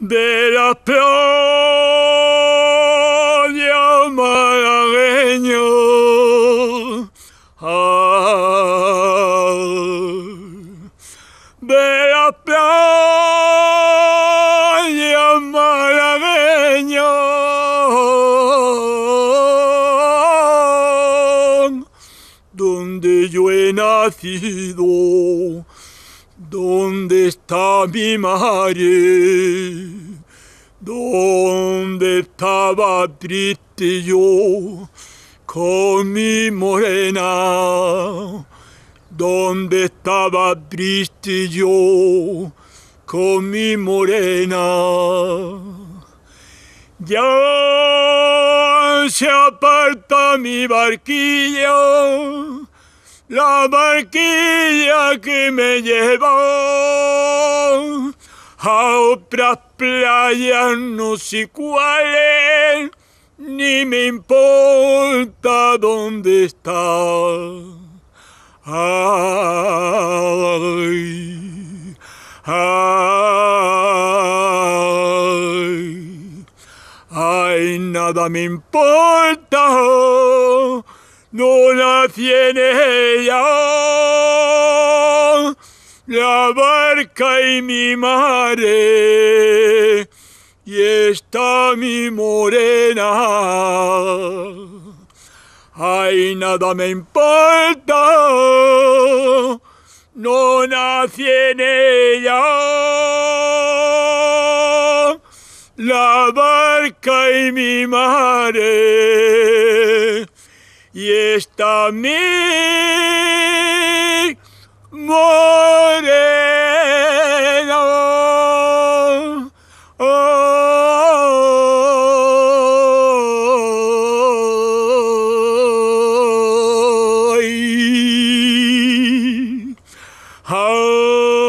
de la playa malagueño. Ah, de la playa malagueño, donde yo he nacido. ¿Dónde está mi madre? ¿Dónde estaba triste yo con mi morena? ¿Dónde estaba triste yo con mi morena? Ya se aparta mi barquilla la barquilla que me llevó a otras playas no sé cuáles, ni me importa dónde está. Ay, ay, nada me importa no la tiene ella. La barca y mi mare, y está mi morena. Ay, nada me importa, no nací en ella. La barca y mi mare y esta mi morena. Oh, oh, oh,